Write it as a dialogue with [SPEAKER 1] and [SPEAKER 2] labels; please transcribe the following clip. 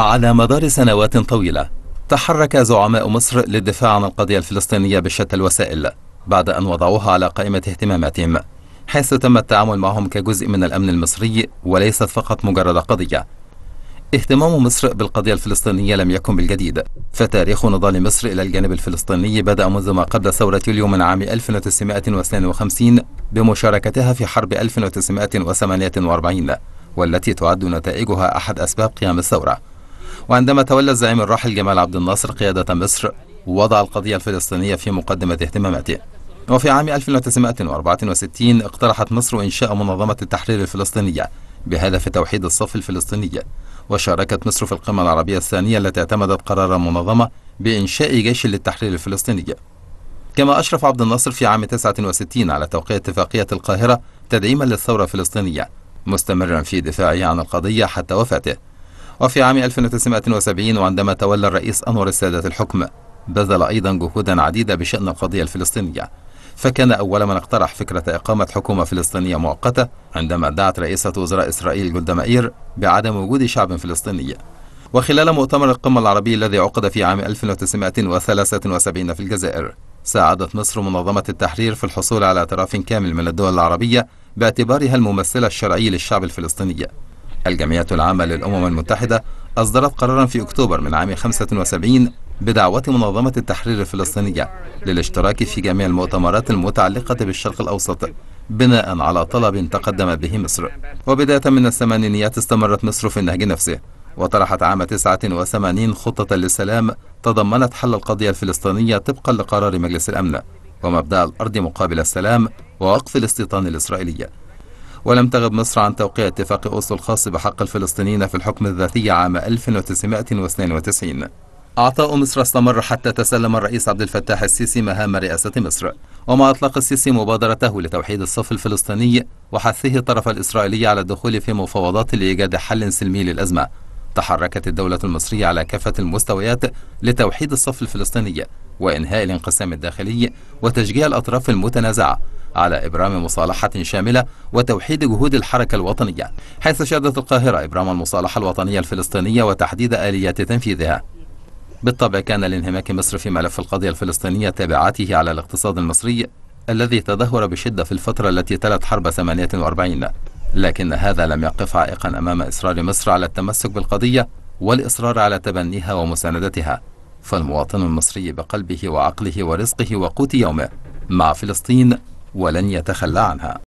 [SPEAKER 1] على مدار سنوات طويلة تحرك زعماء مصر للدفاع عن القضية الفلسطينية بشتى الوسائل بعد أن وضعوها على قائمة اهتماماتهم حيث تم التعامل معهم كجزء من الأمن المصري وليست فقط مجرد قضية اهتمام مصر بالقضية الفلسطينية لم يكن بالجديد فتاريخ نضال مصر إلى الجانب الفلسطيني بدأ منذ ما قبل ثورة يوليو من عام 1952 بمشاركتها في حرب 1948 والتي تعد نتائجها أحد أسباب قيام الثورة وعندما تولى الزعيم الراحل جمال عبد الناصر قيادة مصر وضع القضية الفلسطينية في مقدمة اهتماماته وفي عام 1964 اقترحت مصر إنشاء منظمة التحرير الفلسطينية بهدف توحيد الصف الفلسطيني وشاركت مصر في القمة العربية الثانية التي اعتمدت قرار المنظمة بإنشاء جيش للتحرير الفلسطيني كما أشرف عبد الناصر في عام 69 على توقيع اتفاقية القاهرة تدعيما للثورة الفلسطينية مستمرا في دفاعه عن القضية حتى وفاته وفي عام 1970 وعندما تولى الرئيس أنور السادات الحكم بذل أيضا جهودا عديدة بشأن القضية الفلسطينية فكان أول من اقترح فكرة إقامة حكومة فلسطينية مؤقتة عندما دعت رئيسة وزراء إسرائيل جولدا مائير بعدم وجود شعب فلسطيني وخلال مؤتمر القمة العربي الذي عقد في عام 1973 في الجزائر ساعدت مصر منظمة التحرير في الحصول على اعتراف كامل من الدول العربية باعتبارها الممثلة الشرعي للشعب الفلسطيني الجمعية العامة للأمم المتحدة أصدرت قرارا في أكتوبر من عام 75 بدعوة منظمة التحرير الفلسطينية للاشتراك في جميع المؤتمرات المتعلقة بالشرق الأوسط بناء على طلب تقدم به مصر وبداية من الثمانينيات استمرت مصر في النهج نفسه وطرحت عام 89 خطة للسلام تضمنت حل القضية الفلسطينية طبقا لقرار مجلس الأمن ومبدأ الأرض مقابل السلام ووقف الاستيطان الإسرائيلي ولم تغب مصر عن توقيع اتفاق أوسلو الخاص بحق الفلسطينيين في الحكم الذاتي عام 1992 أعطاء مصر استمر حتى تسلم الرئيس عبد الفتاح السيسي مهام رئاسة مصر ومع إطلاق السيسي مبادرته لتوحيد الصف الفلسطيني وحثه الطرف الإسرائيلي على الدخول في مفاوضات لإيجاد حل سلمي للأزمة تحركت الدولة المصرية على كافة المستويات لتوحيد الصف الفلسطيني وإنهاء الانقسام الداخلي وتشجيع الأطراف المتنازعة على إبرام مصالحة شاملة وتوحيد جهود الحركة الوطنية حيث شهدت القاهرة إبرام المصالحة الوطنية الفلسطينية وتحديد آليات تنفيذها بالطبع كان لانهماك مصر في ملف القضية الفلسطينية تابعاته على الاقتصاد المصري الذي تدهور بشدة في الفترة التي تلت حرب 48 لكن هذا لم يقف عائقا أمام إصرار مصر على التمسك بالقضية والإصرار على تبنيها ومساندتها فالمواطن المصري بقلبه وعقله ورزقه وقوت يومه مع فلسطين ولن يتخلى عنها